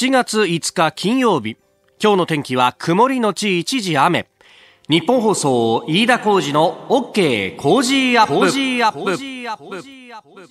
7月5日金曜日今日の天気は曇りのち一時雨日本放送飯田浩二の OK 工ーアップ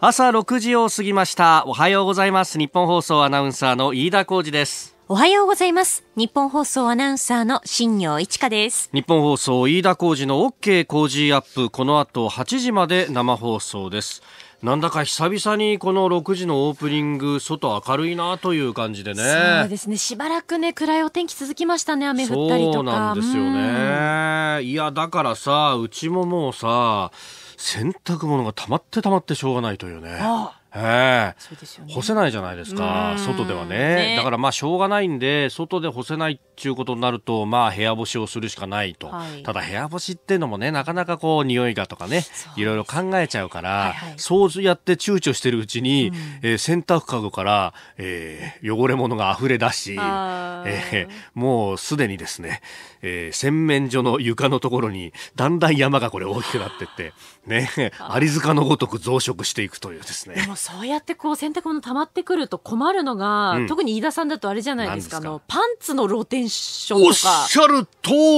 朝6時を過ぎましたおはようございます日本放送アナウンサーの飯田浩二ですおはようございます。日本放送アナウンサーの新庄一華です。日本放送飯田浩二の OK 工事アップ。この後8時まで生放送です。なんだか久々にこの6時のオープニング、外明るいなという感じでね。そうですね。しばらくね、暗いお天気続きましたね、雨降ったりとか。そうなんですよね。いや、だからさ、うちももうさ、洗濯物が溜まって溜まってしょうがないというね。ああえー干せないじゃないですか、外ではね、ね、だからまあしょうがないんで、外で干せないっていうことになると、まあ部屋干しをするしかないと、はい、ただ部屋干しっていうのもね、なかなかこう匂いがとかね、いろいろ考えちゃうから、はいはい、そうやって躊躇してるうちに、えー、洗濯かごから、えー、汚れ物が溢れ出し、えー、もうすでにですね、えー、洗面所の床のところに、だんだん山がこれ大きくなってって、ね、ア塚のごとく増殖していくというですね。そうやってこう洗濯物溜まってくると困るのが、うん特に飯田さんだとあれじゃないですかあですかのパンツのローテーションおっしゃる通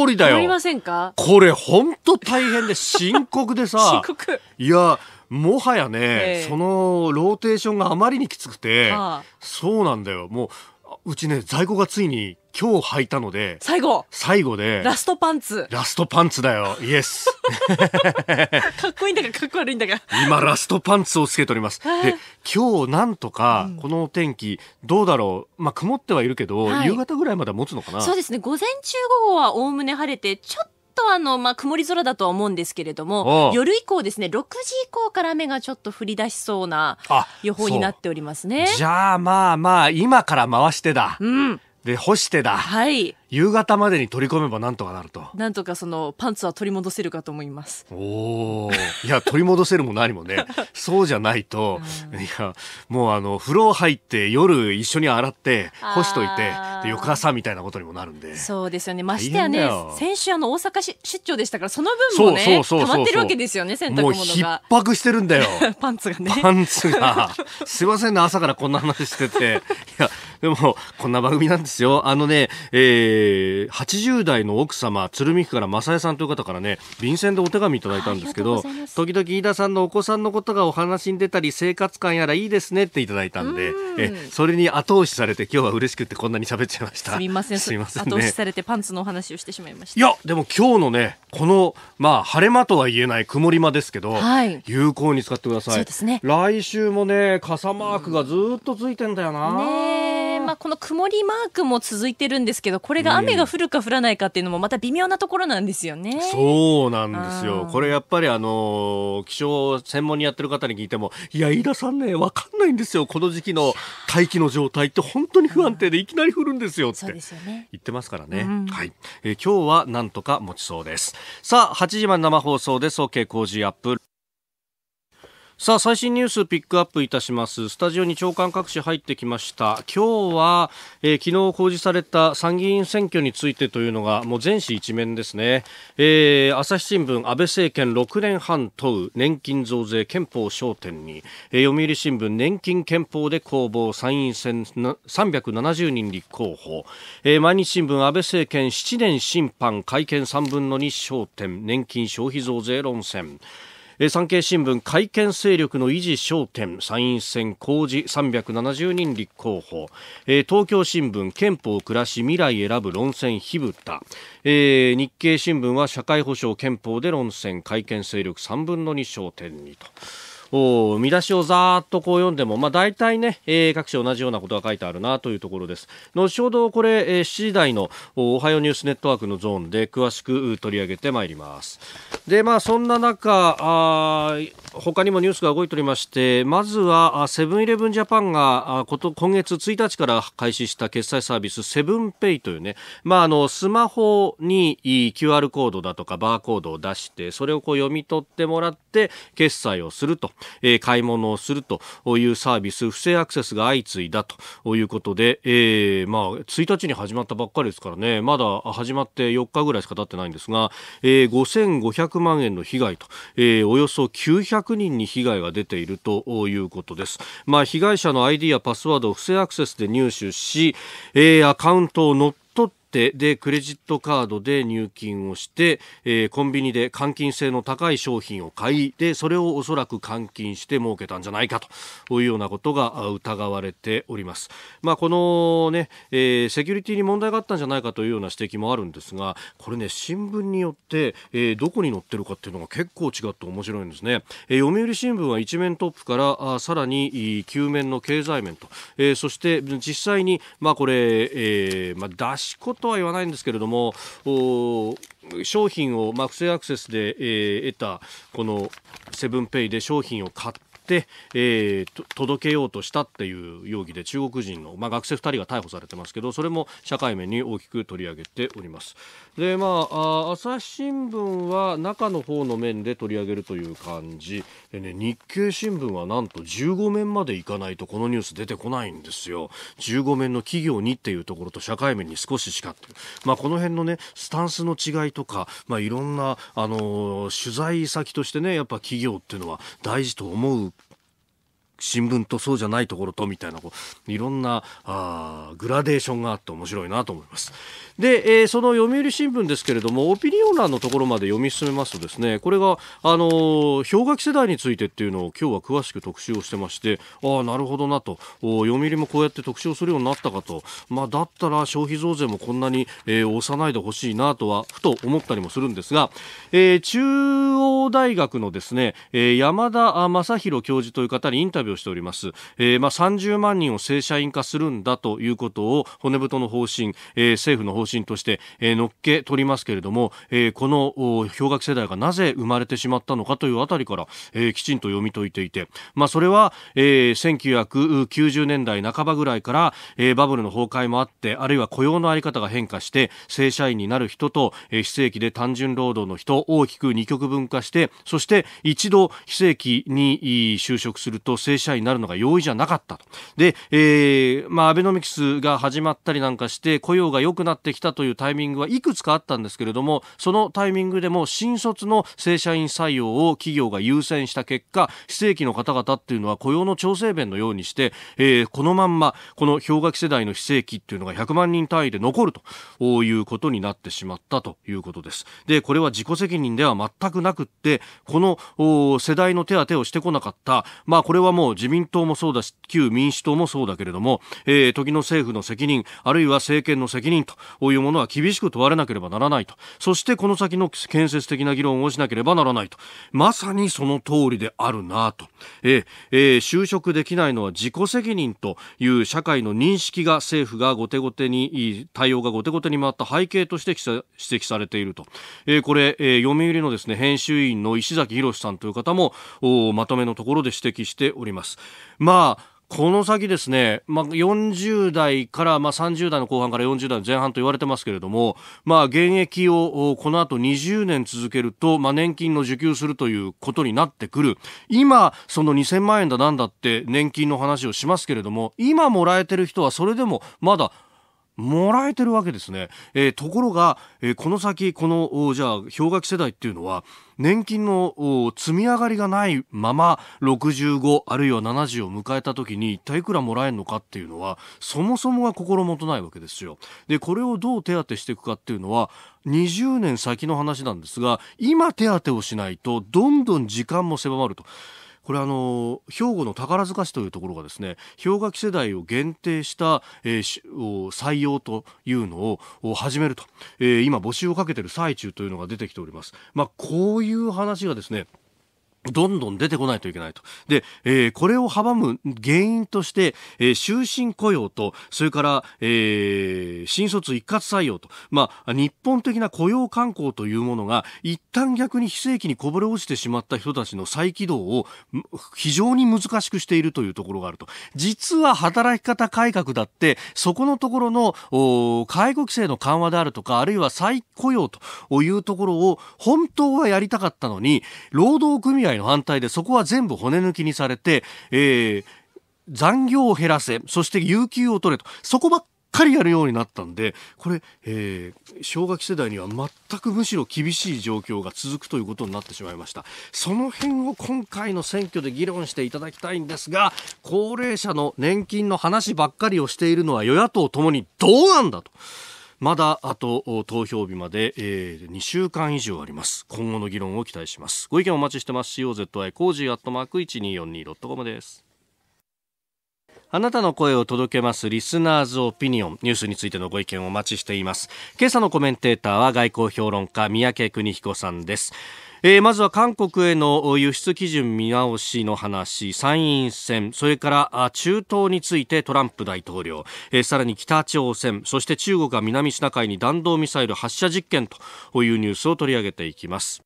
りだりよませんかこれ本当大変で深刻でさ 深刻いやもはやね、えそのローテーションがあまりにきつくて、はあそうなんだよもうちね在庫がついに今日履いたので最後最後でラストパンツラストパンツだよイエスかっこいいんだかかっこ悪いんだか今ラストパンツをつけておりますで今日なんとかこのお天気どうだろうまあ曇ってはいるけど、はい、夕方ぐらいまで持つのかなそうですね午前中午後はおおむね晴れてちょっととあの、まあ、曇り空だとは思うんですけれども、夜以降ですね、6時以降から雨がちょっと降り出しそうな予報になっておりますね。じゃあまあまあ、今から回してだ。うん。で、干してだ。はい。夕方までに取り込めばなんとかなるとなんとかそのパンツは取り戻せるかと思いますおおいや取り戻せるも何もね そうじゃないと、いやもうあの風呂入って夜一緒に洗って干しといてで翌朝みたいなことにもなるんでそうですよねましてやね先週あの大阪市出張でしたからその分もね溜まってるわけですよね洗濯物がもう逼迫してるんだよ パンツがねパンツがすいませんね朝からこんな話してていやでもこんな番組なんですよあのねえーえー、80代の奥様鶴見区から正江さんという方からね便箋でお手紙いただいたんですけど時々飯田さんのお子さんのことがお話に出たり生活感やらいいですねっていただいたんでえそれに後押しされて今日は嬉しくてこんなに喋っちゃいましたすみませんすみません、ね、後押しされてパンツのお話をしてしまいましたいやでも今日のねこのまあ晴れ間とは言えない曇り間ですけど、はい、有効に使ってくださいそうですね来週もね傘マークがずっとついてんだよな、ねまあ、この曇りマークも続いてるんですけど、これが雨が降るか降らないかっていうのも、また微妙なところなんですよね。うん、そうなんですよ。これやっぱり、あの、気象専門にやってる方に聞いても、いや、飯田さんね、わかんないんですよ。この時期の大気の状態って本当に不安定で、いきなり降るんですよって言ってますからね。うん、はい。え今日はなんとか持ちそうです。さあ、8時まで生放送で、総計工事アップ。さあ最新ニュースピックアップいたしますスタジオに長官各紙入ってきました今日は、えー、昨日公示された参議院選挙についてというのがもう全紙一面ですね、えー、朝日新聞安倍政権6年半問う年金増税憲法焦点に、えー、読売新聞年金憲法で公募参院選370人立候補、えー、毎日新聞安倍政権7年審判会見3分の2焦点年金消費増税論戦えー、産経新聞改憲勢力の維持焦点参院選公示370人立候補、えー、東京新聞憲法暮らし未来選ぶ論戦火蓋、えー、日経新聞は社会保障憲法で論戦改憲勢力3分の2焦点にと。お見出しをざーっとこう読んでも、まあ、大体ね、えー、各種同じようなことが書いてあるなというところです後ほどこれ、えー、7時台のおおはようニュースネットワークのゾーンで詳しく取り上げてまいりますでまあそんな中あ他にもニュースが動いておりましてまずはセブンイレブンジャパンがあこと今月1日から開始した決済サービスセブンペイというね、まあ、あのスマホにい QR コードだとかバーコードを出してそれをこう読み取ってもらって決済をするとえー、買い物をするというサービス不正アクセスが相次いだということで、えー、まあ1日に始まったばっかりですからねまだ始まって4日ぐらいしか経ってないんですが、えー、5500万円の被害と、えー、およそ900人に被害が出ているということです、まあ、被害者の ID やパスワードを不正アクセスで入手し、えー、アカウントを乗っ取ってってでクレジットカードで入金をして、えー、コンビニで換金性の高い商品を買いでそれをおそらく換金して儲けたんじゃないかというようなことが疑われております。まあ、このね、えー、セキュリティに問題があったんじゃないかというような指摘もあるんですがこれね新聞によって、えー、どこに載ってるかっていうのが結構違って面白いんですね。えー、読売新聞は一面トップからあさらに球面の経済面と、えー、そして実際にまあこれ、えーまあ、出し子とは言わないんですけれども商品を、まあ、不正アクセスで、えー、得たこのセブンペイで商品を買っ、えー、届けようとしたっていう容疑で中国人の、まあ、学生2人が逮捕されてますけどそれも社会面に大きく取り上げておりますでまあ朝日新聞は中の方の面で取り上げるという感じで、ね、日経新聞はなんと15面までいかないとこのニュース出てこないんですよ15面の企業にっていうところと社会面に少ししかっていう、まあ、この辺のねスタンスの違いとか、まあ、いろんな、あのー、取材先としてねやっぱ企業っていうのは大事と思う新聞とそうじゃないところとみたいなこういろんなあグラデーションがあって面白いなと思います。で、えー、その読売新聞ですけれどもオピニオン欄のところまで読み進めますとですねこれが、あのー、氷河期世代についてっていうのを今日は詳しく特集をしてましてああなるほどなと読売もこうやって特集をするようになったかと、まあ、だったら消費増税もこんなに、えー、押さないでほしいなとはふと思ったりもするんですが、えー、中央大学のですね、えー、山田正弘教授という方にインタビューしております、えー、まあ、30万人を正社員化するんだということを骨太の方針、えー、政府の方針として、えー、っけ取りますけれども、えこの氷河期世代がなぜ生まれてしまったのかというあたりから、えきちんと読み解いていて、まあ、それは、え1990年代半ばぐらいから、えバブルの崩壊もあってあるいは雇用の在り方が変化して正社員になる人と、え非正規で単純労働の人大きく二極分化してそして一度非正規に就職すると正社員になるのが容易じゃなかったと。で、えー、まあ、アベノミクスが始まったりなんかして雇用が良くなってきたというタイミングはいくつかあったんですけれども、そのタイミングでも新卒の正社員採用を企業が優先した結果、非正規の方々っていうのは雇用の調整弁のようにして、えー、このまんま、この氷河期世代の非正規っていうのが100万人単位で残るということになってしまったということです。で、これは自己責任では全くなくって、この世代の手当をしてこなかった、まあこれはもう自民党もそうだし旧民主党もそうだけれども、えー、時の政府の責任あるいは政権の責任というものは厳しく問われなければならないとそしてこの先の建設的な議論をしなければならないとまさにその通りであるなと、えー、えー、就職できないのは自己責任という社会の認識が政府が後手後手に対応が後手後手に回った背景として指摘されていると、えー、これ、えー、読売のですね編集員の石崎宏さんという方もまとめのところで指摘しております。ります。まあこの先ですね、まあ、40代から、まあ、30代の後半から40代の前半と言われてますけれども、まあ、現役をこの後20年続けると、まあ、年金の受給するということになってくる。今、その2000万円だなんだって年金の話をしますけれども、今もらえてる人はそれでもまだもらえてるわけですね。えー、ところが、えー、この先、この、じゃあ、氷河期世代っていうのは、年金の積み上がりがないまま65あるいは70を迎えた時に一体いくらもらえるのかっていうのはそもそもが心もとないわけですよ。でこれをどう手当てしていくかっていうのは20年先の話なんですが今手当てをしないとどんどん時間も狭まると。これあの兵庫の宝塚市というところがですね氷河期世代を限定した、えー、採用というのを始めると、えー、今募集をかけている最中というのが出てきております。まあ、こういう話がですねどんどん出てこないといけないと。で、えー、これを阻む原因として、えー、終身雇用と、それから、えー、新卒一括採用と、まあ、日本的な雇用慣行というものが、一旦逆に非正規にこぼれ落ちてしまった人たちの再起動を、非常に難しくしているというところがあると。実は働き方改革だって、そこのところの、介護規制の緩和であるとか、あるいは再雇用というところを、本当はやりたかったのに、労働組合の反対でそこは全部骨抜きにされて、えー、残業を減らせ、そして有給を取れと、そこばっかりやるようになったんで、これ、えー、氷期世代には全くむしろ厳しい状況が続くということになってしまいました。その辺を今回の選挙で議論していただきたいんですが、高齢者の年金の話ばっかりをしているのは与野党ともにどうなんだと。まだあと投票日まで、えー、2週間以上あります今後の議論を期待しますご意見お待ちしてます COZY コージーアットマーク 1242.com ですあなたの声を届けますリスナーズオピニオンニュースについてのご意見をお待ちしています今朝のコメンテーターは外交評論家三宅邦彦さんですえー、まずは韓国への輸出基準見直しの話参院選それから中東についてトランプ大統領、えー、さらに北朝鮮そして中国が南シナ海に弾道ミサイル発射実験というニュースを取り上げていきます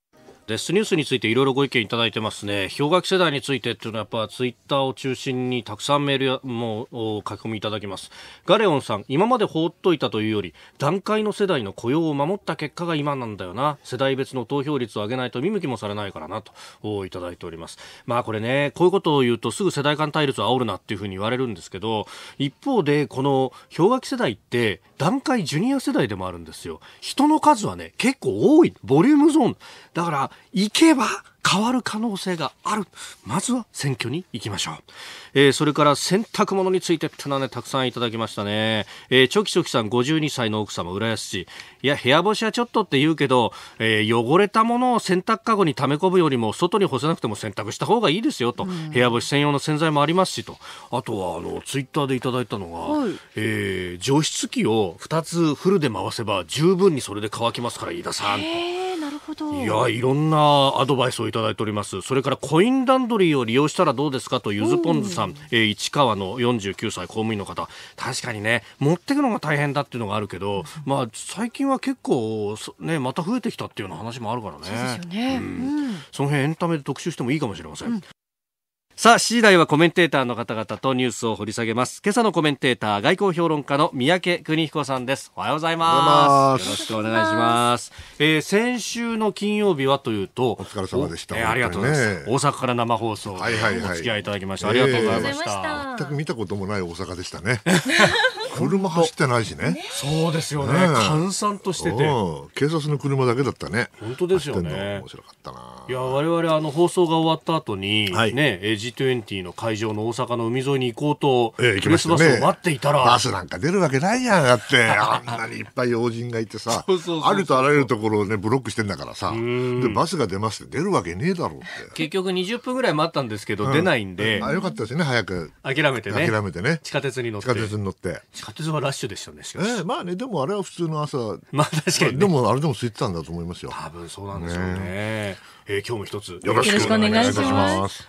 デスニュースについていろいろご意見いただいてますね氷河期世代についてっていうのはやっぱツイッターを中心にたくさんメールも書き込みいただきますガレオンさん今まで放っといたというより団塊の世代の雇用を守った結果が今なんだよな世代別の投票率を上げないと見向きもされないからなといただいておりますまあこれねこういうことを言うとすぐ世代間対立を煽るなっていうふうに言われるんですけど一方でこの氷河期世代って団塊ジュニア世代でもあるんですよ人の数はね結構多いボリュームゾーンだから行けば変わる可能性がある。まずは選挙に行きましょう。えー、それから洗濯物についてってのはね、たくさんいただきましたね。えー、チョキチョキさん52歳の奥様、浦安市。いや、部屋干しはちょっとって言うけど、えー、汚れたものを洗濯かごに溜め込むよりも、外に干せなくても洗濯した方がいいですよと。うん、部屋干し専用の洗剤もありますしと。あとは、あの、ツイッターでいただいたのが、はい、えー、除湿機を2つフルで回せば十分にそれで乾きますから、飯田さん。るほどいやいろんなアドバイスをいただいておりますそれからコインランドリーを利用したらどうですかとゆずポンずさん、えー、市川の49歳公務員の方確かにね持っていくのが大変だっていうのがあるけど、まあ最近は結構ねまた増えてきたっていうような話もあるからねそうですよね、うん、その辺エンタメで特集してもいいかもしれません、うんさあ、次第はコメンテーターの方々とニュースを掘り下げます。今朝のコメンテーター、外交評論家の三宅邦彦さんです。おはようございます。よろしくお願いします。えー、先週の金曜日はというと、お疲れ様でした。えー、ありがとうございます、ね。大阪から生放送、はははいいい、お付き合いいただきまして、はありがとうございました、えー。全く見たこともない大阪でしたね。車走ってないしね。そうですよね。閑散としてて。警察の車だけだったね。本当ですよね。面白かったな。いや、我々、あの、放送が終わった後に、はい、ね、G20 の会場の大阪の海沿いに行こうと、えー、行きましを待っていたら。バスなんか出るわけないやん、だって。あんなにいっぱい要人がいてさ、あるとあらゆるところをね、ブロックしてんだからさ。で、バスが出ますって出るわけねえだろうって。結局20分ぐらい待ったんですけど、出ないんで。あ、よかったですね、早く。諦めてね。諦めてね。地下鉄に乗って。地下鉄に乗って。地下鉄はラッシュでしたね、しかし。えー、まあね、でもあれは普通の朝。まあ確かに、ね、でもあれでも空いてたんだと思いますよ。多分そうなんですよね。ねえー、今日も一つよろしくお願いします。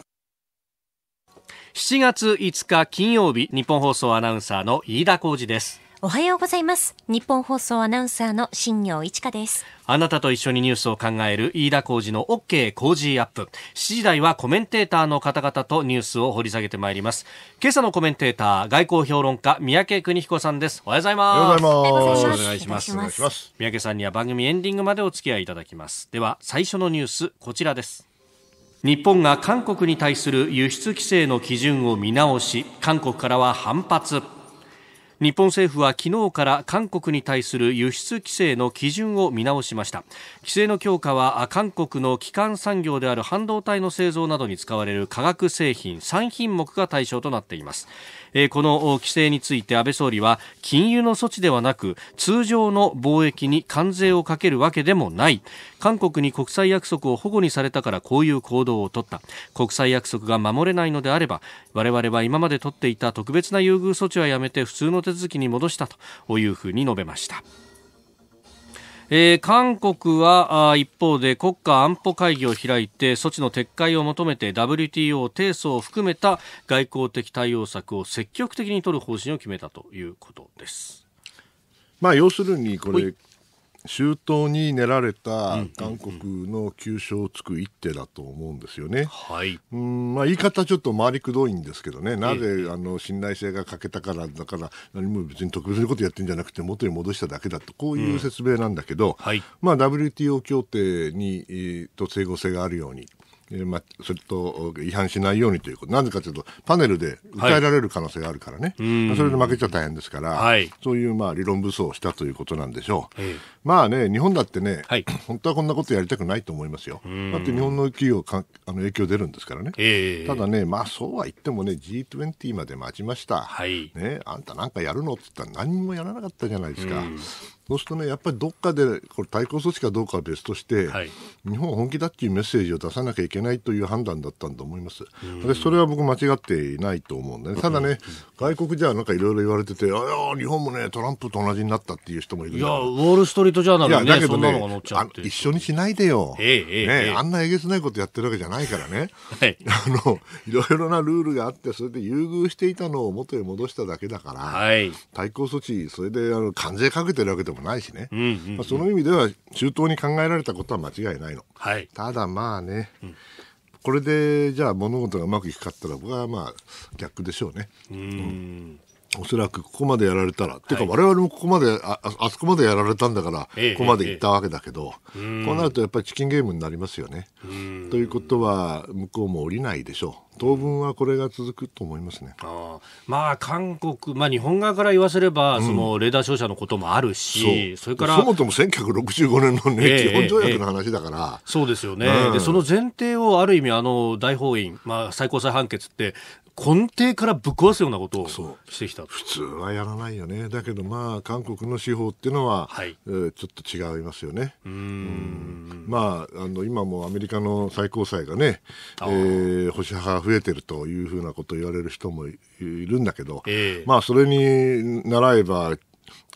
7月5日金曜日、日本放送アナウンサーの飯田浩二です。おはようございます日本放送アナウンサーの新業一華ですあなたと一緒にニュースを考える飯田浩二の OK 工事アップ7時台はコメンテーターの方々とニュースを掘り下げてまいります今朝のコメンテーター外交評論家三宅邦彦さんですおはようございますおはようございますお願いします三宅さんには番組エンディングまでお付き合いいただきますでは最初のニュースこちらです日本が韓国に対する輸出規制の基準を見直し韓国からは反発日本政府は昨日から韓国に対する輸出規制の基準を見直しました規制の強化は韓国の基幹産業である半導体の製造などに使われる化学製品3品目が対象となっていますえー、この規制について安倍総理は禁輸の措置ではなく通常の貿易に関税をかけるわけでもない韓国に国際約束を保護にされたからこういう行動を取った国際約束が守れないのであれば我々は今まで取っていた特別な優遇措置はやめて普通の手続きに戻したというふうに述べました。えー、韓国はあ一方で国家安保会議を開いて措置の撤回を求めて WTO 提訴を含めた外交的対応策を積極的に取る方針を決めたということです。まあ、要するにこれ、周到に練られた韓国の急所をつく一手だと思うんですよね。はい、うんまあ、言い方ちょっと回りくどいんですけどね、なぜあの信頼性が欠けたからだから何も別に特別なことやってんじゃなくて元に戻しただけだとこういう説明なんだけど、うんはい、まあ、WTO 協定にと整合性があるようにえまあ、それと違反しないようにということ、なぜかというと、パネルで訴えられる可能性があるからね、はい、それで負けちゃ大変ですから、はい、そういうまあ理論武装をしたということなんでしょう、まあね、日本だってね、はい、本当はこんなことやりたくないと思いますよ、だって日本の企業か、あの影響出るんですからね、えー、ただね、まあ、そうは言ってもね、G20 まで待ちました、ね、あんたなんかやるのって言ったら、何もやらなかったじゃないですか。そうするとね、やっぱりどっかで、これ対抗措置かどうかは別として、はい、日本は本気だっていうメッセージを出さなきゃいけないという判断だったんだと思います。でそれは僕間違っていないと思うんだね。ただね、外国じゃなんかいろいろ言われてて、ああ、日本もね、トランプと同じになったっていう人もいるいや、ウォール・ストリート・ジャーナルも、ね、いやだけどね、のの一緒にしないでよ。ええね、あんなえげつないことやってるわけじゃないからね。はい。あの、いろいろなルールがあって、それで優遇していたのを元へ戻しただけだから、はい。対抗措置、それであの関税かけてるわけでももないしね、うんうんうんまあ、その意味では周到に考えられたことは間違いないの、はい、ただまあね、うん、これでじゃあ物事がうまくいくかったら僕はまあ逆でしょうね。うんおそらくここまでやられたら、はい、っていうか我々もここまでああそこまでやられたんだから、ええ、ここまで行ったわけだけど、え、こうなるとやっぱりチキンゲームになりますよね。ということは向こうも降りないでしょう。当分はこれが続くと思いますね。あまあ韓国、まあ日本側から言わせれば、うん、そのレーダー照射のこともあるし、そそれからそもそも1965年のね、えー、基本条約の話だから、えー、そうですよね、うん、で。その前提をある意味あの大法院、まあ最高裁判決って根底からぶっ壊すようなことをしてきた普通はやらないよねだけどまあ韓国の司法っていうのは、はい、えー、ちょっと違いますよねまああの今もアメリカの最高裁がね、えー、保守派が増えてるというふうなことを言われる人もいるんだけど、えー、まあそれに習えば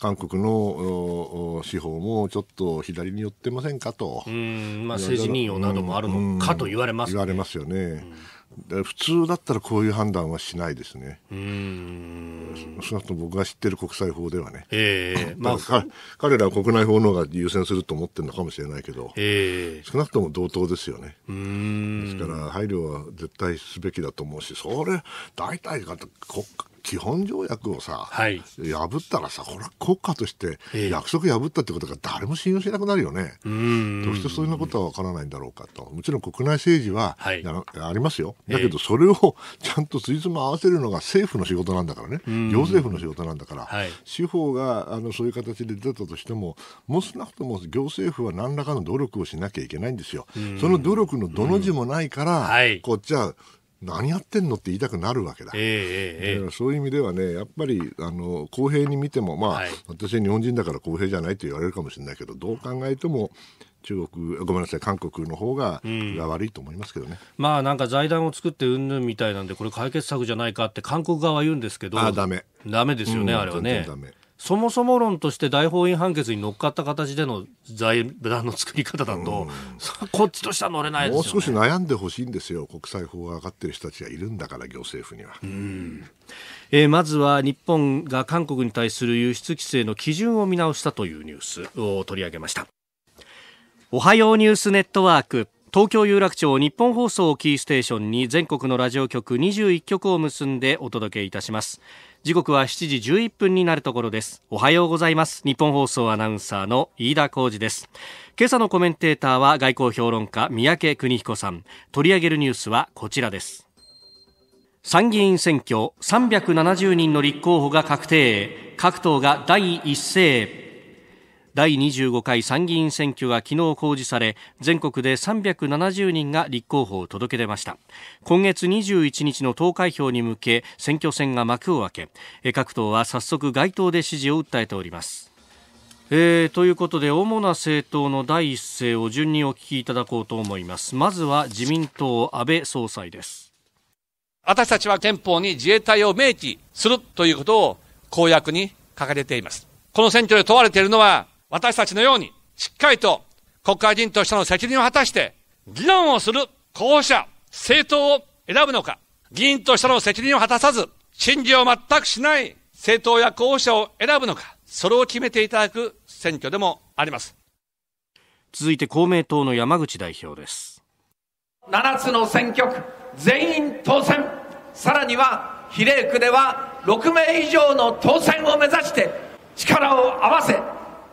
韓国の司法もちょっと左に寄ってませんかと。まあ、政治任用などもあるのかと言われます、ね、言われますよね。普通だったらこういう判断はしないですね。うん少なくとも僕が知ってる国際法ではね。えー、まあ、彼らは国内法の方が優先すると思ってるのかもしれないけど、えー、少なくとも同等ですよね。うんですから配慮は絶対すべきだと思うし、それ大体が国基本条約をさ、はい、破ったらさ国家として約束破ったってことが誰も信用しなくなるよね。どうしてそんなことは分からないんだろうかともちろん国内政治は、はい、ありますよだけどそれを ちゃんとついつも合わせるのが政府の仕事なんだからね、行政府の仕事なんだから、はい、司法があのそういう形で出たとしてももう少なくとも行政府は何らかの努力をしなきゃいけないんですよ。その努力のどの字もないから、こっちは何やってんのって言いたくなるわけだ。えー、だからそういう意味ではね、やっぱりあの公平に見ても、まあ、はい、私は日本人だから公平じゃないと言われるかもしれないけど、どう考えても、中国ごめんなさい韓国の方がが悪いと思いますけどね、うん、まあなんか財団を作ってうんぬんみたいなんでこれ解決策じゃないかって韓国側は言うんですけどあダメダメですよね、うん、あれはねそもそも論として大法院判決に乗っかった形での財団の作り方だと、うん、こっちとしては乗れない、ね、もう少し悩んでほしいんですよ国際法が分かってる人たちがいるんだから行政府には、うん、えー、まずは日本が韓国に対する輸出規制の基準を見直したというニュースを取り上げましたおはようニュースネットワーク東京有楽町日本放送キーステーションに全国のラジオ局21局を結んでお届けいたします時刻は7時11分になるところですおはようございます日本放送アナウンサーの飯田浩司です今朝のコメンテーターは外交評論家三宅邦彦さん取り上げるニュースはこちらです参議院選挙370人の立候補が確定各党が第一声第25回参議院選挙が昨日公示され全国で370人が立候補を届け出ました今月21日の投開票に向け選挙戦が幕を開け各党は早速街頭で支持を訴えておりますえー、ということで主な政党の第一声を順にお聞きいただこうと思いますまずは自民党安倍総裁です私たちは憲法に自衛隊を明記するということを公約に掲げていますこの選挙で問われているのは私たちのように、しっかりと国会議員としての責任を果たして、議論をする候補者、政党を選ぶのか、議員としての責任を果たさず、審議を全くしない政党や候補者を選ぶのか、それを決めていただく選挙でもあります。続いて公明党の山口代表です。7つの選挙区全員当選、さらには比例区では6名以上の当選を目指して力を合わせ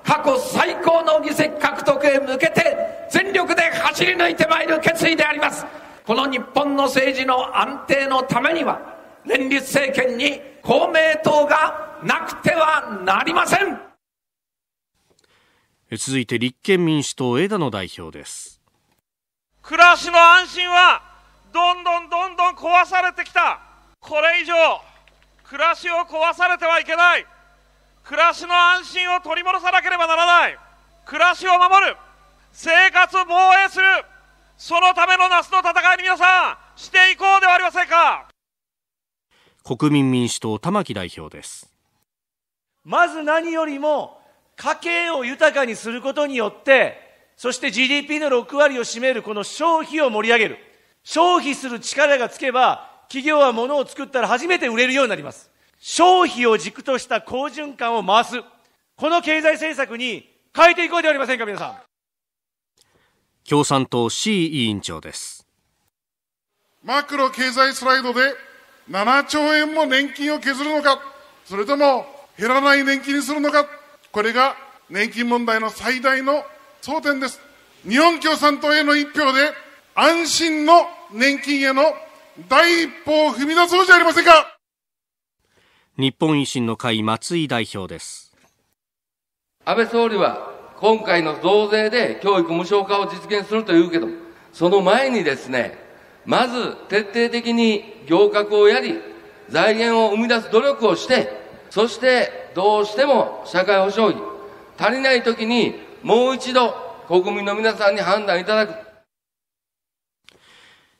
過去最高の議席獲得へ向けて全力で走り抜いてまいる決意でありますこの日本の政治の安定のためには連立政権に公明党がなくてはなりません続いて立憲民主党枝野代表です暮らしの安心はどんどんどんどん壊されてきたこれ以上暮らしを壊されてはいけない暮らしの安心を取り戻さなければならない暮らしを守る生活を防衛するそのための夏の戦いに皆さんしていこうではありませんか国民民主党玉木代表ですまず何よりも家計を豊かにすることによってそして GDP の6割を占めるこの消費を盛り上げる消費する力がつけば企業は物を作ったら初めて売れるようになります消費を軸とした好循環を回す。この経済政策に変えていこうではありませんか、皆さん。共産党 C 委員長です。マクロ経済スライドで7兆円も年金を削るのか、それとも減らない年金にするのか、これが年金問題の最大の争点です。日本共産党への一票で安心の年金への第一歩を踏み出そうじゃありませんか日本維新の会松井代表です安倍総理は今回の増税で教育無償化を実現するというけどその前にですねまず徹底的に行革をやり財源を生み出す努力をしてそしてどうしても社会保障費足りない時にもう一度国民の皆さんに判断いただく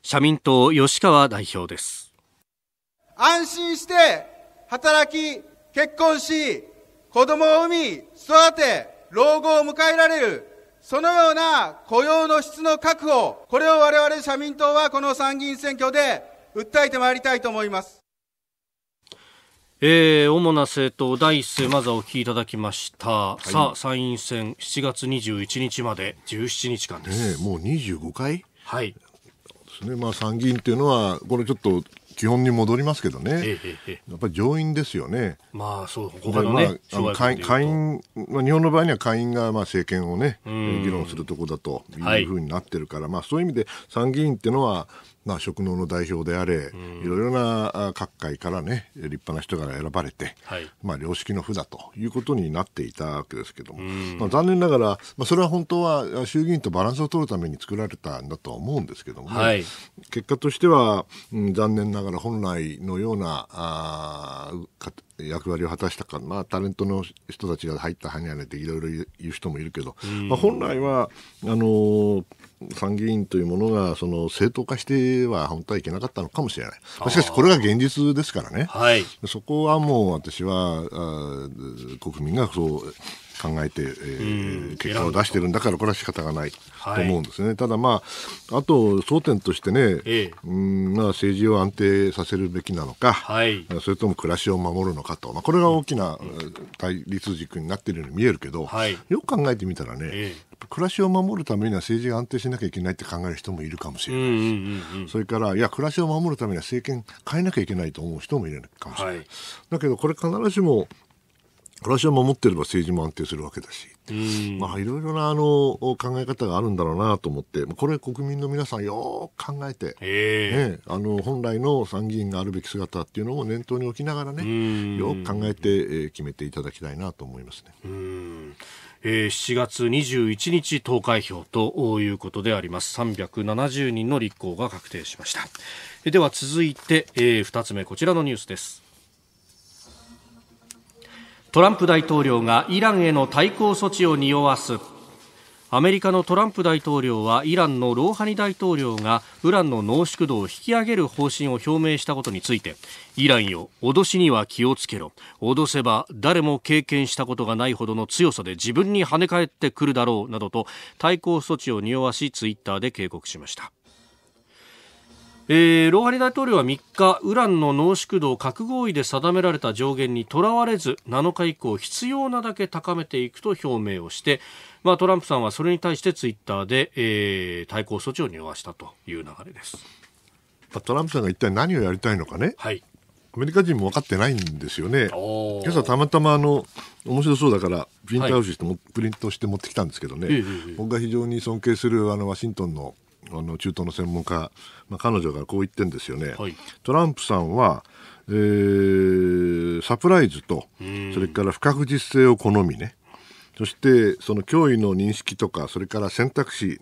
社民党吉川代表です安心して働き、結婚し、子供を産み、育て、老後を迎えられる、そのような雇用の質の確保、これを我々社民党はこの参議院選挙で訴えてまいりたいと思います。えー、主な政党第一声まずはお聞きいただきました、はい、さあ参院選7月21日まで17日間です、ね、もう25回はいですねまあ参議院っていうのはこれちょっと基本に戻りますけどね、やっぱり上院ですよね。まあそう他の、ね、まあ、あの会会員、まあ、日本の場合には会員がまあ政権をね議論するところだというふうになってるから、まあそういう意味で参議院っていうのはまあ、職能の代表であれ、いろいろな各界からね、立派な人が選ばれて、はい、まあ、良識の札ということになっていたわけですけども、まあ、残念ながら、まあ、それは本当は衆議院とバランスを取るために作られたんだとは思うんですけども、はい、結果としては、うん、残念ながら本来のようなあ役割を果たしたか、まあ、タレントの人たちが入ったはにゃねていろいろ言う人もいるけど、まあ、本来はあのー、参議院というものがその正当化しては本当はいけなかったのかもしれない、しかしこれが現実ですからね、はい、そこはもう私はあ国民がそう考えて、えー、結果を出してるんだからこれは仕方がないと思うんですね、はい、ただ、まあ、あと争点としてね、ええ、うんまあ、政治を安定させるべきなのか、はい、それとも暮らしを守るのかと、まあ、これが大きな対立軸になっているように見えるけど、はい、よく考えてみたらね、え暮らしを守るためには政治が安定しなきゃいけないって考える人もいるかもしれないし、うんうんうんうん、それからいや暮らしを守るためには政権変えなきゃいけないと思う人もいるかもしれない、はい、だけどこれ必ずしも暮らしは守ってれば政治も安定するわけだし、まあ、いろいろなあの考え方があるんだろうなと思って、これ、国民の皆さん、よく考えて、えー、ね、あの本来の参議院があるべき姿っていうのを念頭に置きながらね、よく考えて、え決めていただきたいなと思いますね。えー、7月21日投開票ということであります370人の立候が確定しましたえでは続いて、えー、2つ目こちらのニュースですトランプ大統領がイランへの対抗措置を匂わすアメリカのトランプ大統領はイランのローハニ大統領がウランの濃縮度を引き上げる方針を表明したことについてイランよ脅しには気をつけろ脅せば誰も経験したことがないほどの強さで自分に跳ね返ってくるだろうなどと対抗措置を匂わしツイッターで警告しましたえー、ローハリ大統領は3日ウランの濃縮度を核合意で定められた上限にとらわれず7日以降必要なだけ高めていくと表明をして、まあ、トランプさんはそれに対してツイッターで、えー、対抗措置を匂わしたという流れですトランプさんが一体何をやりたいのかね、はい、アメリカ人も分かってないんですよね今朝たまたまあの面白そうだからプリントアウトしても、プリントして持ってきたんですけどね、えー、僕が非常に尊敬するあのワシントンのあの中東の専門家、まあ、彼女がこう言ってるんですよね、はい、トランプさんは、えー、サプライズと、それから不確実性を好みね、そしてその脅威の認識とか、それから選択肢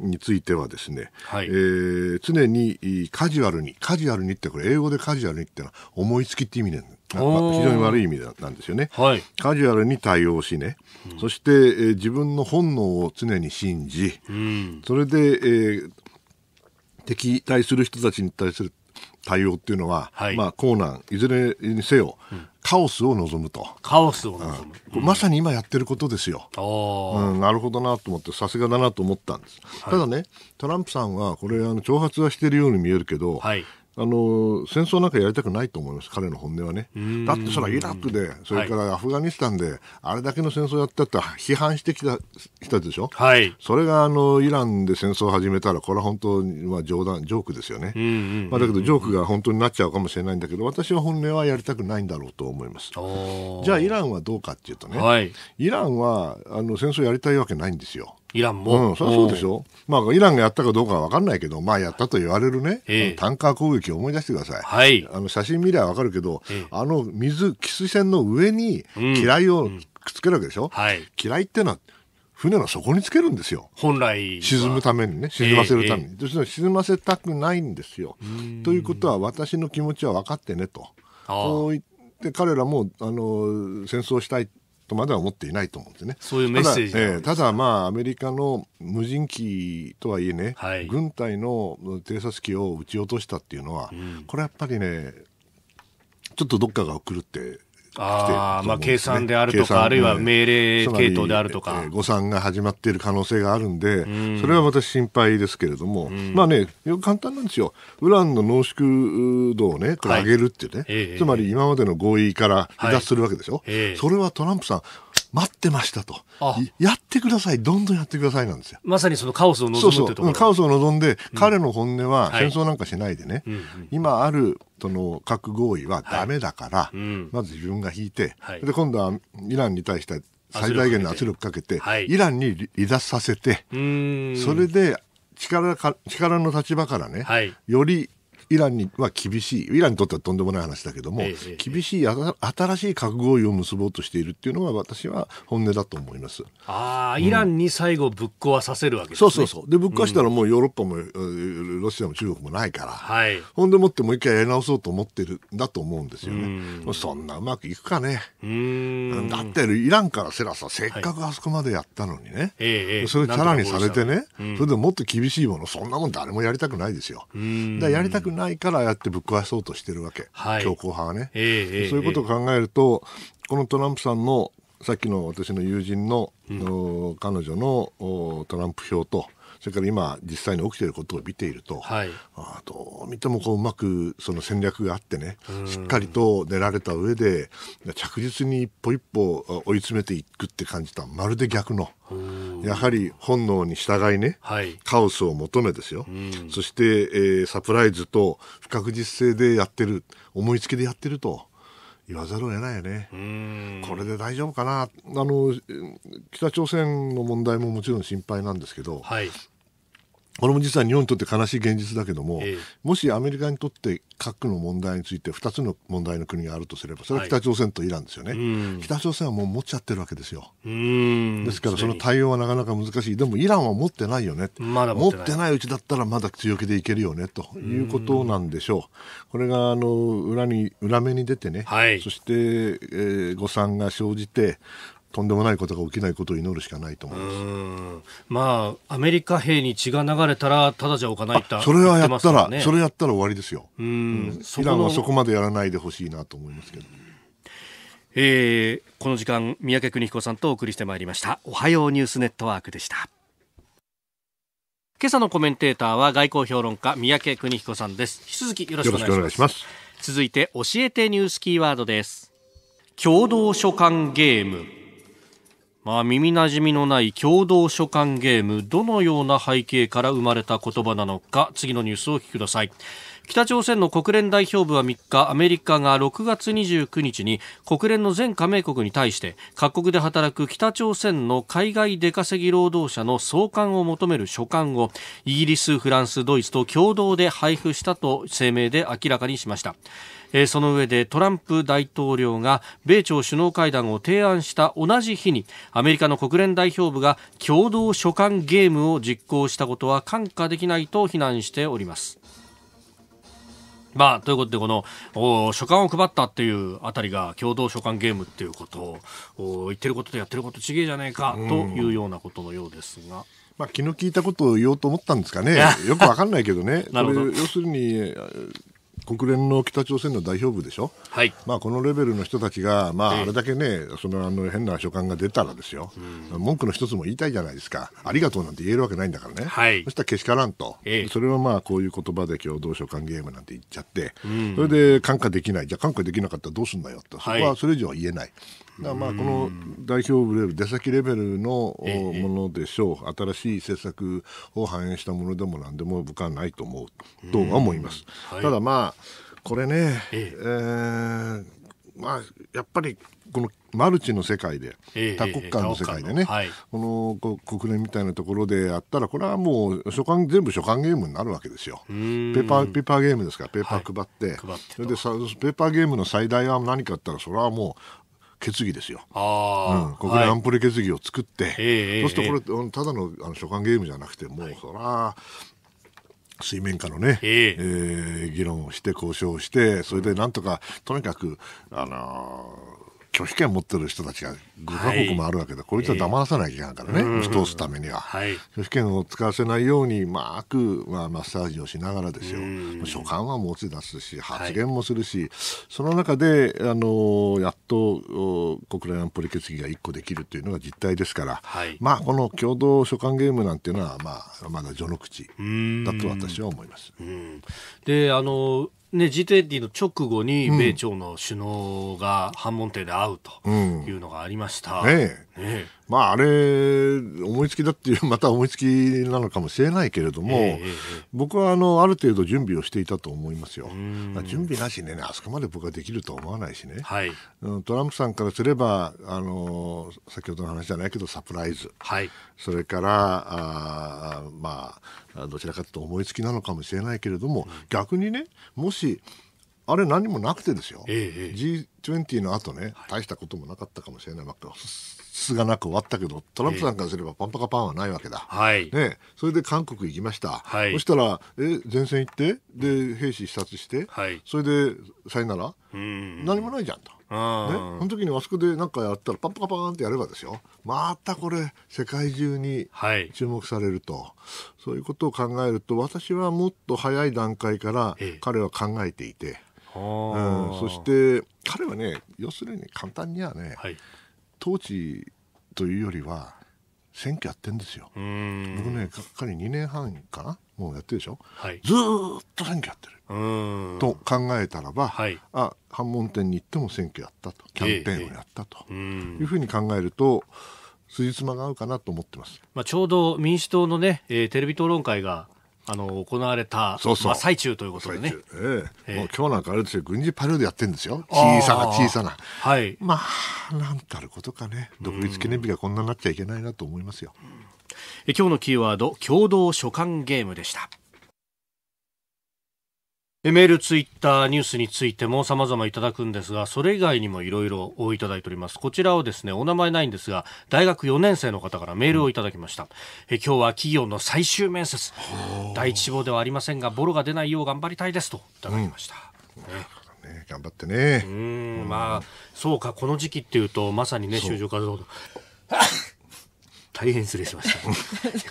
についてはですね、はい、えー、常にカジュアルに、カジュアルにってこれ英語でカジュアルにってのは思いつきって意味なん非常に悪い意味なんですよね、はい、カジュアルに対応しね、うん、そして、えー、自分の本能を常に信じ、うん、それで、えー、敵対する人たちに対する対応っていうのは、はい、まあ、困難いずれにせよ、うん、カオスを望むとカオスを望む、まさに今やってることですよ、うん、なるほどなと思ってさすがだなと思ったんです、はい、ただねトランプさんはこれあの挑発はしてるように見えるけど、はい、あの戦争なんかやりたくないと思います、彼の本音はね。だってそれはイラクで、それからアフガニスタンで、はい、あれだけの戦争やったって批判してきた人でしょ、はい、それがあのイランで戦争を始めたら、これは本当に、まあ、冗談、ジョークですよね。だけど、ジョークが本当になっちゃうかもしれないんだけど、私は本音はやりたくないんだろうと思います。じゃあ、イランはどうかっていうとね、はい、イランはあの戦争やりたいわけないんですよ。イランも。うん、そりゃそうでしょ。まあ、イランがやったかどうかは分かんないけど、まあ、やったと言われるね、えー、タンカー攻撃を思い出してください。はい。あの、写真見りゃ分かるけど、えー、あの、水、キス船の上に、機雷をくっつけるわけでしょ。うん、はい。機雷ってのは、船の底につけるんですよ。本来。沈むためにね、沈ませるために。えー、沈ませたくないんですよ。ということは、私の気持ちは分かってねと。そう言って、彼らも、あの、戦争したいとまでは思っていないと思うんですね。そういうメッセージただただまあ、アメリカの無人機とはいえね、はい、軍隊の偵察機を撃ち落としたっていうのは、うん、これやっぱりね、ちょっとどっかが送るってあまあ、計算であるとか、あるいは命令系統であるとか、誤算が始まっている可能性があるんで、んそれは私、心配ですけれども、まあね、よく簡単なんですよ、ウランの濃縮度をね、これ上げるってね、はい、つまり今までの合意から離脱するわけでしょ、はいそれはトランプさん、待ってましたと。やってください、どんどんやってくださいなんですよ。まさにそのカオスを望むそうそうカオスを望んで、うん、彼の本音は戦争なんかしないでね、はい、今あるその核合意はだめだから、はいまず自分が引いて、はい、で今度はイランに対して最大限の圧力かけて、イランに離脱させて、それで力か力の立場からね、よりイランには厳しい、イランにとってはとんでもない話だけども、厳しい新しい核合意を結ぼうとしているっていうのが私は本音だと思います。ああ、イランに最後ぶっ壊させるわけですね。そうそうそう。で、ぶっ壊したらもうヨーロッパも、うん、ロシアも中国もないから、はい、ほんでもってもう一回やり直そうと思ってるんだと思うんですよね。ん、そんなうまくいくかね。うんだってイランからせらさ、せっかくあそこまでやったのにね、はい、それチャラにされてね、うん、それでもっと厳しいもの、そんなもん誰もやりたくないですよ。だやりたくないからやってぶっ壊そうとしてるわけ、はい、強硬派はね、えー、そういうことを考えると、えー、このトランプさんのさっきの私の友人の、うん、彼女のトランプ票とそれから今実際に起きていることを見ていると、はい、あどう見てもこううまくその戦略があってねしっかりと練られた上で着実に一歩一歩追い詰めていくって感じたまるで逆の。やはり本能に従いね、はい、カオスを求めですよ、うん、そして、えー、サプライズと不確実性でやってる思いつきでやってると。言わざるを得ないよね。これで大丈夫かなあの北朝鮮の問題ももちろん心配なんですけど、はい、これも実は日本にとって悲しい現実だけども、えもしアメリカにとって核の問題について2つの問題の国があるとすればそれは北朝鮮とイランですよね、はい、北朝鮮はもう持っちゃってるわけですよですからその対応はなかなか難しいでもイランは持ってないよね、ま、持ってないうちだったらまだ強気でいけるよねということなんでしょうこれがあの裏に裏目に出てね、はい、そして、えー、誤算が生じてとんでもないことが起きないことを祈るしかないと思いますまあ、アメリカ兵に血が流れたら、ただじゃおかないそれはやったら、ね、それやったら終わりですよ、うん、イランはそこまでやらないでほしいなと思いますけど。えー、この時間、三宅邦彦さんとお送りしてまいりました。おはようニュースネットワークでした。今朝のコメンテーターは外交評論家、三宅邦彦さんです。引き続きよろしくお願いします。続いて、教えてニュースキーワードです。共同所管ゲーム。まあ、耳なじみのない共同書簡ゲームどのような背景から生まれた言葉なのか次のニュースをお聞きください北朝鮮の国連代表部は3日アメリカが6月29日に国連の全加盟国に対して各国で働く北朝鮮の海外出稼ぎ労働者の送還を求める書簡をイギリス、フランス、ドイツと共同で配布したと声明で明らかにしました。その上でトランプ大統領が米朝首脳会談を提案した同じ日にアメリカの国連代表部が共同書簡ゲームを実行したことは看過できないと非難しておりますまあ、ということで、この、お書簡を配ったっていうあたりが共同書簡ゲームっていうことを、お言ってることとやってることちげえじゃねえか、というようなことのようですが。まあ、気の利いたことを言おうと思ったんですかね。よくわかんないけどね。なるほど。要するに、国連の北朝鮮の代表部でしょ、はい、まあ、このレベルの人たちが、まあ、あれだけね、えー、そのあの変な書簡が出たらですよ、うん、文句の一つも言いたいじゃないですか、ありがとうなんて言えるわけないんだからね、はい、そしたらけしからんと、えー、それはまあこういう言葉で共同書簡ゲームなんて言っちゃって、うん、それで感化できない、じゃあ感化できなかったらどうすんだよと、そこはそれ以上は言えない。はいだまあこの代表レベル出先レベルのものでしょう、新しい政策を反映したものでも何でも不可ないと思うとは思います。はい、ただまあこれね、ええー、まあ、やっぱりこのマルチの世界で、多国間の世界でね、この国連みたいなところでやったら、これはもう所管全部所管ゲームになるわけですよ。ペーパーペーパーゲームですから、ペーパー配って、はい、ってそれでペーパーゲームの最大は何かあったら、それはもう決議ですよ、うん、国連安保理決議を作って、はい、そうするとこれ、ただのあの所管ゲームじゃなくて、もう、はい、そら、水面下のね、ええー、議論をして交渉してそれでなんとかとにかく、あのー拒否権持ってる人たちが5か国もあるわけで、はい、こいつは黙らさないきゃいけないからね、えー、打ち通すためには、はい、拒否権を使わせないようにうまく、まあ、マッサージをしながらですよ所感は持ち出すし発言もするし、はい、その中であのやっと国連安保理決議が1個できるというのが実態ですから、まあ、この共同所簡ゲームなんていうのは、まあ、まだ序の口だと私は思います。であのね、G20 の直後に米朝の首脳が半門点で会うというのがありました。うん、え。ねまああれ思いつきだっていうまた思いつきなのかもしれないけれども、僕はあのある程度準備をしていたと思いますよ。準備なしねあそこまで僕はできると思わないしね、はい、トランプさんからすればあの先ほどの話じゃないけどサプライズ、はい、それからあまあどちらかというと思いつきなのかもしれないけれども、逆にねもしあれ何もなくてですよ、ええ、20の後ね、大したこともなかったかもしれない、まあ、すがなく終わったけど、トランプさんからすればパンパカパンはないわけだ、ね、それで韓国行きました、はい、そしたらえ前線行って、で兵士視察して、はい、それでさよなら、何もないじゃんと。ね、その時にあそこでなんかやったらパンパカパンってやればですよまたこれ世界中に注目されると、はい、そういうことを考えると私はもっと早い段階から彼は考えていて、うん、そして彼はね要するに簡単にはね、はい、統治というよりは選挙やってんですよ。僕ねかり2年半かなもうやってるでしょ、はい、ずっと選挙やってると考えたらば、はい、あ反問店に行っても選挙やったとキャンペーンをやったと、えー、いうふうに考えると。辻褄が合うかなと思ってます、まあ、ちょうど民主党のね、えー、テレビ討論会があの行われた最中ということでね、ええもう今日なんかあれですよ軍事パレードやってるんですよ小さな小さなはいまあなんたることかね独立記念日がこんなになっちゃいけないなと思いますよ、うん、今日のキーワード共同所管ゲームでしたメール、ツイッター、ニュースについても様々いただくんですが、それ以外にもいろいろいただいております。こちらをですね、お名前ないんですが、大学4年生の方からメールをいただきました。うん、え今日は企業の最終面接。第一志望ではありませんが、ボロが出ないよう頑張りたいですといただきました。うんね、頑張ってね。うん、まあ、そうか、この時期っていうと、まさにね、就職活動。大変失礼しました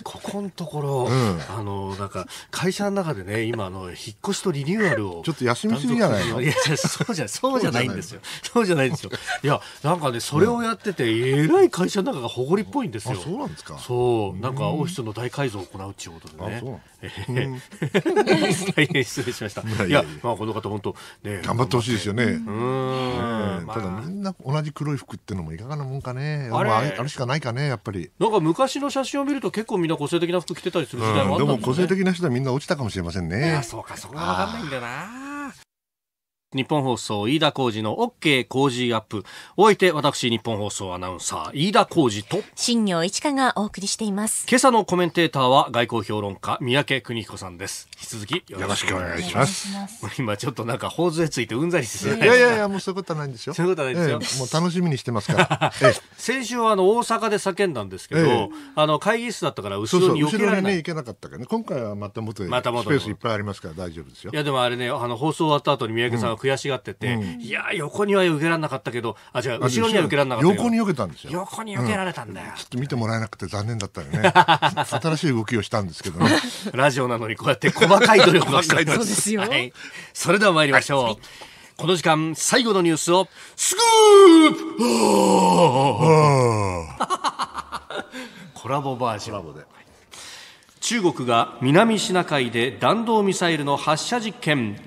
ここのところ、うん、あのなんか会社の中でね今あの引っ越しとリニューアルをちょっと休みすぎじゃないのいやそうじゃ そうじゃないんですよそうじゃないんですよいやなんかねそれをやってて、えらい会社の中が誇りっぽいんですよそうなんですかそうなんかオフィスの大改造を行うっちゅうことでね、大変失礼しましたいやまあこの方本当ね頑張ってほしいですよねうん、ただみんな同じ黒い服ってのもいかがなもんかねあれあれしかないかねやっぱりなんかか昔の写真を見ると結構みんな個性的な服着てたりする時代もあったんで、ねうん、でも個性的な人はみんな落ちたかもしれませんね。そうか、そこは分かんないんだよな。日本放送、飯田浩二の OK 工事アップ。おいて、私、日本放送アナウンサー、飯田浩二と、新業一華がお送りしています。今朝のコメンテーターは、外交評論家、三宅邦彦さんです。引き続きよろしくお願いします。ます今、ちょっとなんか、頬杖ついてうんざりして、ね、いやいやいや、もうそういうことはないんですよ。そういうことはないですよ。ええ、もう楽しみにしてますから。先週は、あの、大阪で叫んだんですけど、あの、会議室だったから、後ろに避けられない。そうそう後ろにね、行けなかったからね。今回はまた元へ、また元スペースいっぱいありますから大丈夫ですよ。いや、でもあれね、あの、放送終わった後に三宅さん、悔しがってて、うん、いや、横には受けられなかったけど、あ、違う後ろには受けられなかった横に受けたんですよ。横に受けられたんだよ、うん、ちょっと見てもらえなくて残念だったよね。新しい動きをしたんですけどね。ラジオなのにこうやって細かい努力をしたいそうですよ、はい。それでは参りましょう。はい、この時間、最後のニュースを、スクープコラボバージョン。で。中国が南シナ海で弾道ミサイルの発射実験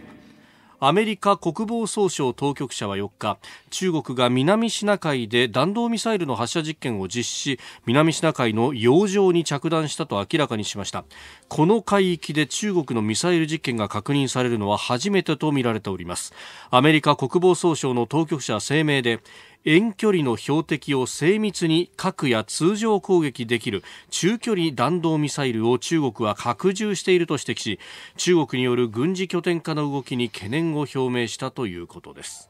アメリカ国防総省当局者は4日中国が南シナ海で弾道ミサイルの発射実験を実施し、南シナ海の洋上に着弾したと明らかにしましたこの海域で中国のミサイル実験が確認されるのは初めてとみられておりますアメリカ国防総省の当局者は声明で遠距離の標的を精密に核や通常攻撃できる中距離弾道ミサイルを中国は拡充していると指摘し中国による軍事拠点化の動きに懸念を表明したということです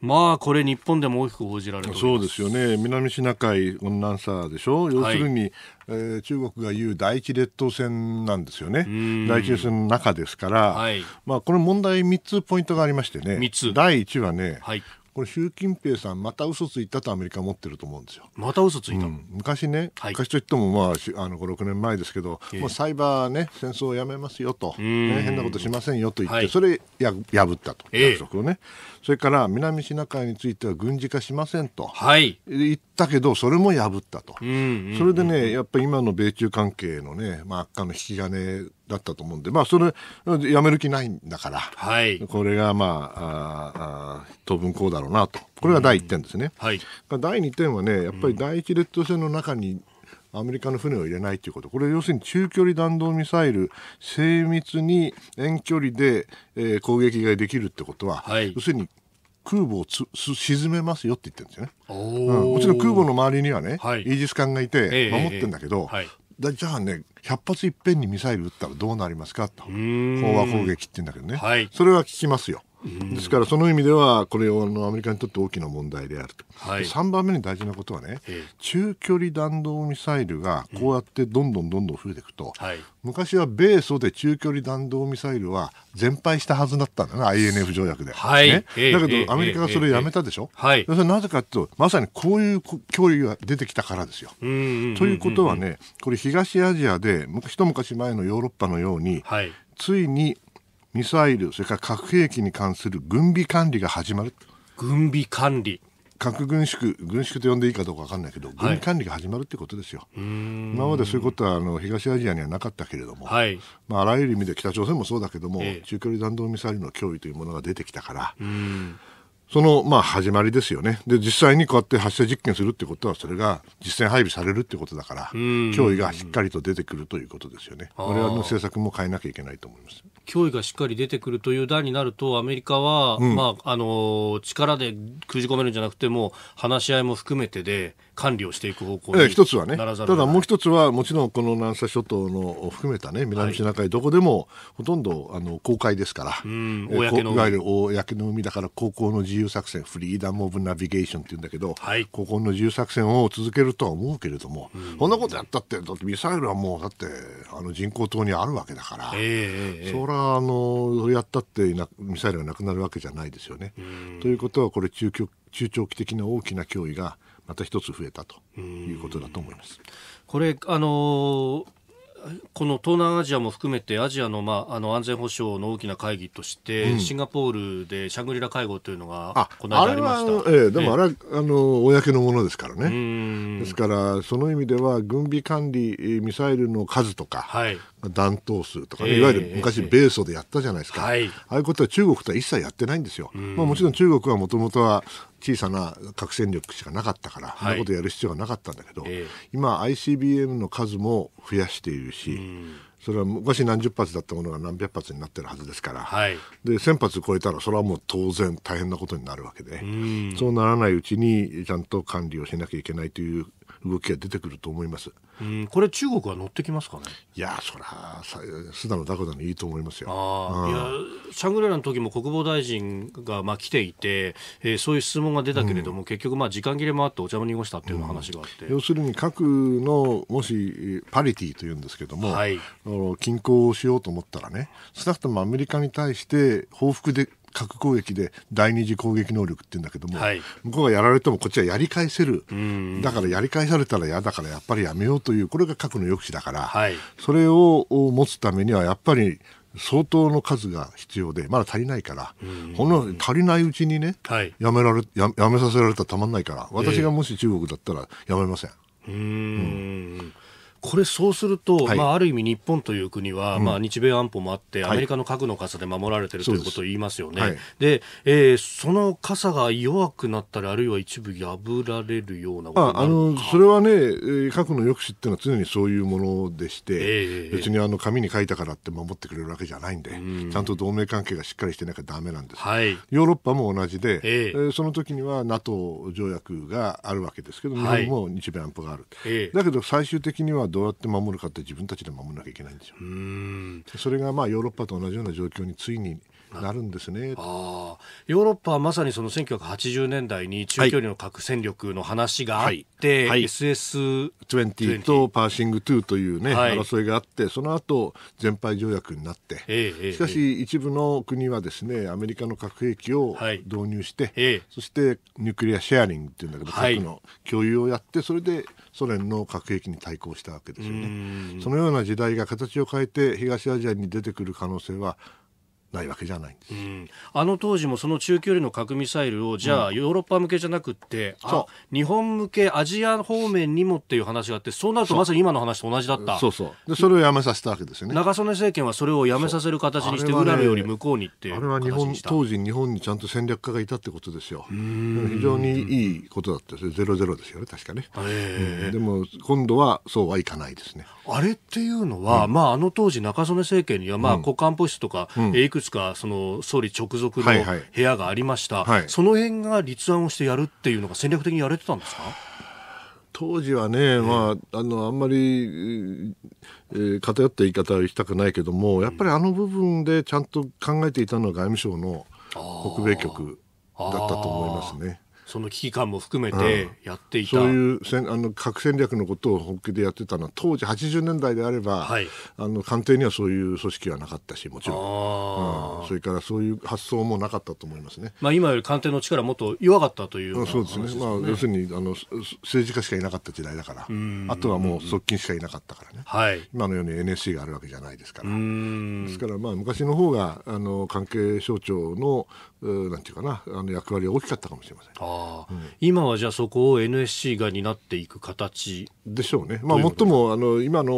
まあこれ日本でも大きく報じられるそうですよね南シナ海温暖差でしょ要するに、はい、えー、中国が言う第一列島線なんですよね第一列島線の中ですから、はい、まあこの問題三つポイントがありましてね第一はね、はい、これ習近平さんまた嘘ついたとアメリカは思ってると思うんですよ。また嘘ついた、うん、昔ね、はい、昔といっても、まあ、あの5、6年前ですけど、えー、もうサイバーね、戦争をやめますよと、ね、変なことしませんよと言って、はい、それや破ったと、約束をね、えー、それから南シナ海については軍事化しませんと、はい、言ったけど、それも破ったと、それでね、やっぱり今の米中関係のね、まあ、悪化の引き金だったと思うんで、まあ、それ、やめる気ないんだから、はい、これが、まあ、ああ当分こうだろうなと。これが第1点ですね。はい、第2点はね、やっぱり第一列島線の中に、アメリカの船を入れないということ、これ、要するに中距離弾道ミサイル、精密に遠距離で、えー、攻撃ができるってことは、はい、要するに空母をつ沈めますよって言ってるんですよね。うん、もちろん空母の周りにはね、はい、イージス艦がいて守ってるんだけど、えーえーはい、じゃあね、100発いっぺんにミサイル撃ったらどうなりますかと、飽和攻撃って言うんだけどね、はい、それは聞きますよ。ですからその意味ではこれはアメリカにとって大きな問題であると、はい、3番目に大事なことはね、ええ、中距離弾道ミサイルがこうやってどんどんどんどん増えていくと、うん昔は米ソで中距離弾道ミサイルは全廃したはずだったんだな INF 条約で、はいねえ、だけどアメリカがそれをやめたでしょ、はい、それなぜかというとまさにこういう距離が出てきたからですよ。ということはねこれ東アジアで一昔前のヨーロッパのように、ついにミサイルそれから核兵器に関する軍備管理が始まる軍備管理核軍縮軍縮と呼んでいいかどうか分かんないけど、軍備管理が始まるってことですよ。今までそういうことはあの東アジアにはなかったけれども、はい、まあ、あらゆる意味で北朝鮮もそうだけども、え中距離弾道ミサイルの脅威というものが出てきたから。その、まあ、始まりですよね。で、実際にこうやって発射実験するってことは、それが実戦配備されるってことだから、脅威がしっかりと出てくるということですよね。我々の政策も変えなきゃいけないと思います。脅威がしっかり出てくるという段になると、アメリカは、うん、まあ、あの、力で封じ込めるんじゃなくても、話し合いも含めてで、管理をしていく方向に、え一つはねただもう一つはもちろんこの南沙諸島の含めたね南シナ海どこでもほとんどあの公開ですから、はい、うんいわゆる公の海だから航行の自由作戦フリーダム・オブ・ナビゲーションって言うんだけど、はい、の自由作戦を続けるとは思うけれども、うん、そんなことやったってだってミサイルはもうだってあの人工島にあるわけだから、えー、それはあのやったってミサイルがなくなるわけじゃないですよね。ということはこれ中中長期的な大きな脅威がまた一つ増えたということだと思います。これあのーこの東南アジアも含めてアジアの,、まあ、あの安全保障の大きな会議として、うん、シンガポールでシャングリラ会合というのがこの間ありましたええ、でもあれは、あの公のものですからねですからその意味では軍備管理ミサイルの数とか、はい、弾頭数とか、ね、いわゆる昔米ソでやったじゃないですか、ええああいうことは中国とは一切やってないんですよ、まあ、もちろん中国はもともとは小さな核戦力しかなかったから、そんなことやる必要はなかったんだけど、えー、今、ICBM の数も増やしているし、それは昔何十発だったものが何百発になってるはずですから、はい、で1000発超えたらそれはもう当然大変なことになるわけでそうならないうちにちゃんと管理をしなきゃいけないという動きが出てくると思います。うん、これ中国は乗ってきますかねいやそら、ゃすだのだこだのいいと思いますよ。あいやシャングレラの時も国防大臣がまあ来ていて、えー、そういう質問が出たけれども、うん、結局まあ時間切れもあってお茶も濁したっていう話があって、うん、要するに核のもしパリティというんですけども、はい、均衡をしようと思ったらね少なくともアメリカに対して報復で核攻撃で第二次攻撃能力って言うんだけども、はい、向こうがやられてもこっちはやり返せる、だからやり返されたら嫌だからやっぱりやめようという、これが核の抑止だから、はい、それを持つためにはやっぱり相当の数が必要で、まだ足りないから、この足りないうちにね、はい、やめられややめさせられたらたまんないから、私がもし中国だったらやめません。えー、うんこれ、そうすると、はい、まあ、ある意味、日本という国は、うん、まあ、日米安保もあって、アメリカの核の傘で守られている、はい、ということを言いますよね、はい、でえー、その傘が弱くなったり、あるいは一部破られるようなあのそれはね、核の抑止っていうのは常にそういうものでして、えー、別にあの紙に書いたからって守ってくれるわけじゃないんで、んちゃんと同盟関係がしっかりしてなきゃだめなんです、はい、ヨーロッパも同じで、えー、その時には NATO 条約があるわけですけど、日本も日米安保がある。だけど最終的にはどうやって守るかって自分たちで守らなきゃいけないんですよ。それがまあヨーロッパと同じような状況についになるんですね。あヨーロッパはまさにその1980年代に中距離の核戦力の話があって、はいはい、SS20 とパーシング2というね、はい、争いがあってその後全廃条約になって、えー、しかし一部の国はですねアメリカの核兵器を導入して、えー、そしてニュークリアシェアリングっていうんだけど、核の共有をやってそれでソ連の核兵器に対抗したわけですよね。そのような時代が形を変えて東アジアに出てくる可能性はないわけじゃないんです、うん、あの当時もその中距離の核ミサイルをじゃあヨーロッパ向けじゃなくて、うん、日本向けアジア方面にもっていう話があってそうなるとまさに今の話と同じだったそうそうでそれをやめさせたわけですよね長曽根政権はそれをやめさせる形にしてウラルより向こうにってあれは日本当時日本にちゃんと戦略家がいたってことですよ非常にいいことだったゼロゼロですよね確かね、えー、うん、でも今度はそうはいかないですねあれっていうのは、まああの当時中曽根政権にはまあ、うん、国安保室とか、うんくつかその総理直属の部屋がありました、はいはい、その辺が立案をしてやるっていうのが戦略的にやれてたんですか当時はね、まあ、あのあんまり、えー、偏った言い方はしたくないけども、やっぱりあの部分でちゃんと考えていたのは外務省の北米局だったと思いますね。その危機感も含めてやっていた、うん、そういうあの核戦略のことを本気でやってたのは当時80年代であれば、はい、あの官邸にはそういう組織はなかったしもちろん、うん、それからそういう発想もなかったと思いますね、まあ、今より官邸の力もっと弱かったという、ね、そうですね、まあ、要するにあの政治家しかいなかった時代だからあとはもう側近しかいなかったからね、はい、今のように NSC があるわけじゃないですからですからまあ昔の方があの関係省庁のなんていうかなあの役割大きかったかもしれませんあ、うん、今はじゃあそこを NSC が担っていく形でしょうね、まあ、もっともあの今の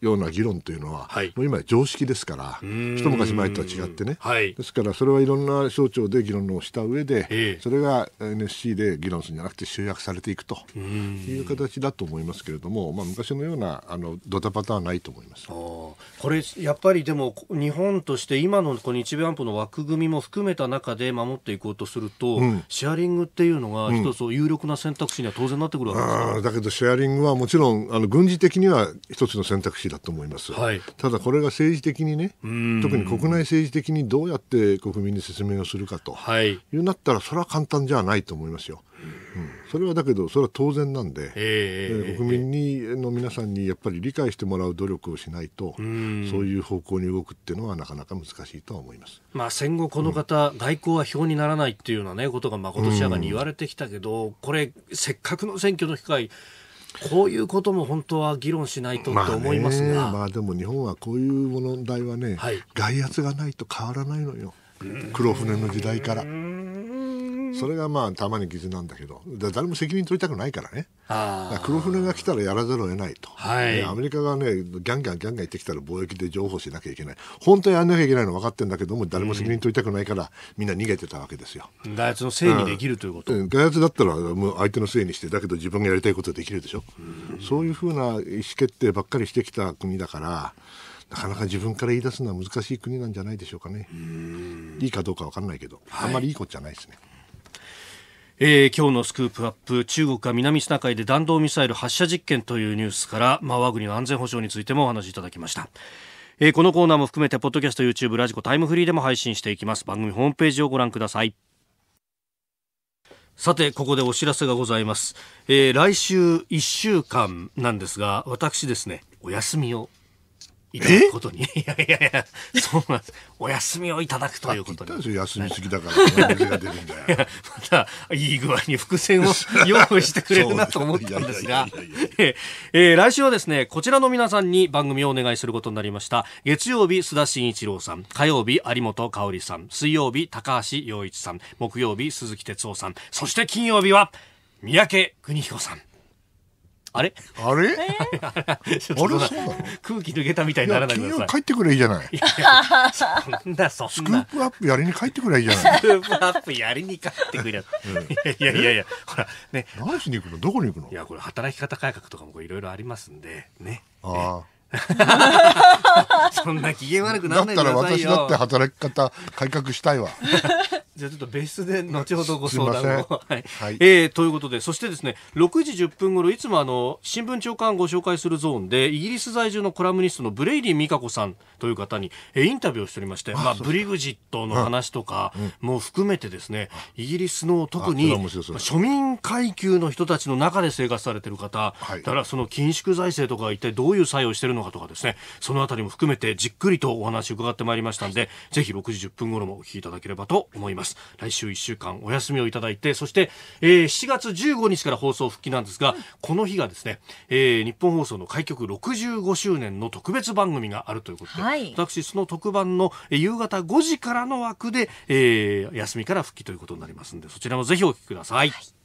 ような議論というのは、はい、もう今常識ですから一昔前とは違ってね、はい、ですからそれはいろんな省庁で議論をした上で、ええ、それが NSC で議論するんじゃなくて集約されていくという形だと思いますけれども、まあ、昔のようなあのドタパターはないと思いますこれやっぱりでも日本として今のこの日米安保の枠組みも含めめた中で守っていこうとすると、うん、シェアリングっていうのが一つ有力な選択肢には当然なってくるわけだけどシェアリングはもちろんあの軍事的には一つの選択肢だと思います、はい、ただこれが政治的にね特に国内政治的にどうやって国民に説明をするかと、はい、いうなったらそれは簡単じゃないと思いますよ。それはだけどそれは当然なんで、えー、国民に、の皆さんにやっぱり理解してもらう努力をしないと、そういう方向に動くっていうのはなかなか難しいとは思います、まあ、戦後この方、うん、外交は票にならないっていうような、ね、ことがまことしやがに言われてきたけど、これせっかくの選挙の機会こういうことも本当は議論しないとと思いますが、まあ、まあでも日本はこういう問題はね、はい、外圧がないと変わらないのよ黒船の時代から。それがまあたまに傷なんだけど誰も責任取りたくないからねから黒船が来たらやらざるを得ないと、はい、アメリカがねギャンギャンギャンギャン言ってきたら貿易で譲歩しなきゃいけない本当にやんなきゃいけないの分かってるんだけども誰も責任取りたくないから、みんな逃げてたわけですよ外圧のせいにできるということ、外圧だったらもう相手のせいにしてだけど自分がやりたいことできるでしょ、うそういうふうな意思決定ばっかりしてきた国だからなかなか自分から言い出すのは難しい国なんじゃないでしょうかね。いいかどうかわかんないけど、はい、あんまりいいことじゃないですね。えー、今日のスクープアップ中国が南シナ海で弾道ミサイル発射実験というニュースから、まあ、我が国の安全保障についてもお話いただきました、えー、このコーナーも含めてポッドキャスト YouTube ラジコタイムフリーでも配信していきます番組ホームページをご覧くださいさて、ここでお知らせがございます。えー、来週1週間なんですが、私ですね、お休みをいただくことに。いやいやいや、そうなんです。お休みをいただくということに。休みすぎだから、ね、が出るんだよ。また、いい具合に伏線を用意してくれるなと思ったんですが、え来週はですね、こちらの皆さんに番組をお願いすることになりました。月曜日、須田慎一郎さん。火曜日、有本香里さん。水曜日、高橋洋一さん。木曜日、鈴木哲夫さん。そして金曜日は、三宅邦彦さん。あれあれ、えー、あれそうな空気抜けたみたいにならないくだ帰ってくれいいじゃない。いやそんな、そんな。スクープアップやりに帰ってくれいいじゃない。スクープアップやりに帰ってくれ。いやいやいやほら、ね。何しに行くのどこに行くのいや、これ働き方改革とかもいろいろありますんで、ね。ああ。そんな機嫌悪くなだっないでたくらださい私よだって働き方改革したいわ。じゃあちょっと別室で後ほどご相す談を。はい、はいえーということで、そしてですね、6時10分ろいつもあの、新聞長官ご紹介するゾーンで、イギリス在住のコラムニストのブレイディ・美香子さんという方に、えーインタビューをしておりまして、まあ、ブリグジットの話とかも含めてですね、イギリスの特に、まあ庶民階級の人たちの中で生活されてる方、はいだからその緊縮財政とか一体どういう作用してるのかのかとかですね、そのあたりも含めてじっくりとお話を伺ってまいりましたんで、ぜひ6時10分頃もお聞きいただければと思います。来週1週間お休みをいただいて、そして、えー、7月15日から放送復帰なんですが、この日がですね、えー、日本放送の開局65周年の特別番組があるということで、はい、私その特番の夕方5時からの枠で、えー、休みから復帰ということになりますんで、そちらもぜひお聞きください、はい